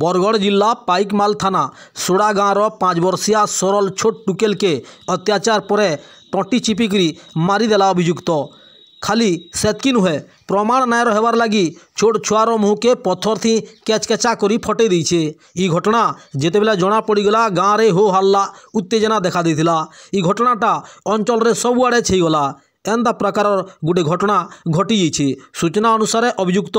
বরগড় জেলা পাইকমাল থানা সোড়া গাঁর পাঁচ বর্ষিয়া সরল ছোট টুকেলকে অত্যাচার পরে টটি চিপিকি चिपिकी मारिदेला अभिजुक्त খালি সেতকি নুহে প্রমাণ নাই রহবার লাগি ছোট ছুয়ার মুহকে পথর থি ক্যাচকেচা করে ফটে দিয়েছে এই ঘটনা যেতবে জনা পড়িগলা গাঁরে হো হাল্লা উত্তেজনা দেখা দিয়েছিল এই ঘটনাটা অঞ্চলের সবুয়াড়ে ছেগলা ଏନ୍ତା ପ୍ରକାରର ଗୋଟିଏ ଘଟଣା ଘଟିଯାଇଛି ସୂଚନା ଅନୁସାରେ ଅଭିଯୁକ୍ତ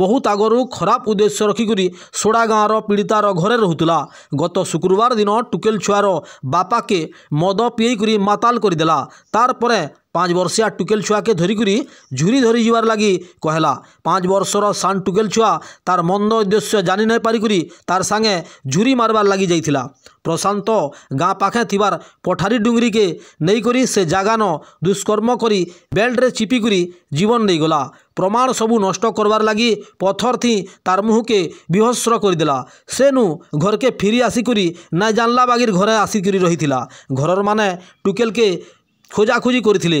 ବହୁତ ଆଗରୁ ଖରାପ ଉଦ୍ଦେଶ୍ୟ ରଖିକରି ସୋଡ଼ା ଗାଁର ପୀଡ଼ିତାର ଘରେ ରହୁଥିଲା ଗତ ଶୁକ୍ରବାର ଦିନ ଟୁକେଲ ଛୁଆର ବାପାକେ ମଦ ପିଆଇକରି ମାତାଲ କରିଦେଲା ତାର ପରେ পাঁচ বর্ষিয়া টুকেল ছুয়াকে ধরিকি ঝুড়ি ধরি যাবার লাগি কহলা পাঁচ বর্ষর সান টুকেল ছুয়া তার মন্দ উদ্দেশ্য জানি নাই পারিকি তার সাগে ঝুড়ি মারবার লাগি যাই প্রশান্ত গাঁ পাখে থিবার পঠারি ডুঙ্গরিকে নেইকরি সে জাগান দুষ্কর্ম করি বেল্টরে চিপিকি জীবন নেইগলা প্রমাণ সবু নষ্ট করবার লাগি পথর থি তার মুহকে বিহস্র করিদেলা সেনু ঘরকে ফিরি আসিকি না জানলা বাগির ঘরে আসিকি রহিলা ঘরর মানে টুকেলকে খোঁজাখুঁজি করে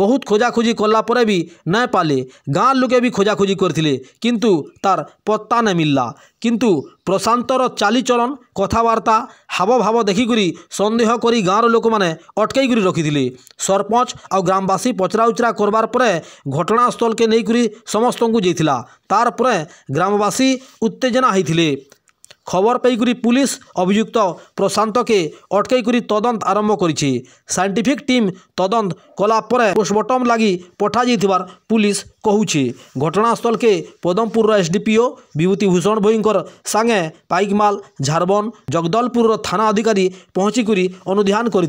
বহুত খোঁজাখুঁজি কলা পরে বি না পালে গাঁর লোকে বি খোঁজাখুঁজি করে কিন্তু তার পত্তা না মিললা কিন্তু প্রশান্তর চালিচলন কথাবার্তা হাবভাব দেখিকি সন্দেহ করে গাঁর লোক মানে অটকাই করে রখিলে সরপঞ্চ আ্রামবাসী পচরা উচরা করবার পরে ঘটনাস্থলকে নেই সমস্ত যাই তারপরে গ্রামবাসী উত্তেজনা হয়েছিল খবর পেয়ে পুলিশ অভিযুক্ত প্রশান্তকে অটকাই করে তদন্ত আরম্ভ করেছে সাইন্টিফিক টিম তদন্ত কলা পরে পোস্টমর্টম লাগি পঠা যাই পুলিশ কুছে ঘটনাস্থলকে পদমপুর এসডিপিও বিভূতি ভূষণ ভোইঙ্কর সাগে পাইকমাল ঝাড়বন জগদলপুর থানা অধিকারী পৌঁছি করে অনুধান করে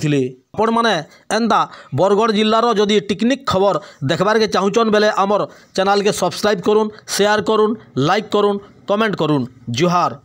ଆପଣମାନେ ଏନ୍ତା বরগড় জেলার যদি টিকনিক খবর ଦେଖ୍ବାର୍କେ ଚାହୁଁଛନ୍ বেলে আমার চ্যানেলকে ସବସ୍କ୍ରାଇବ୍ করুন শেয়ার করুন লাইক করুন কমেন্ট করুন জুহার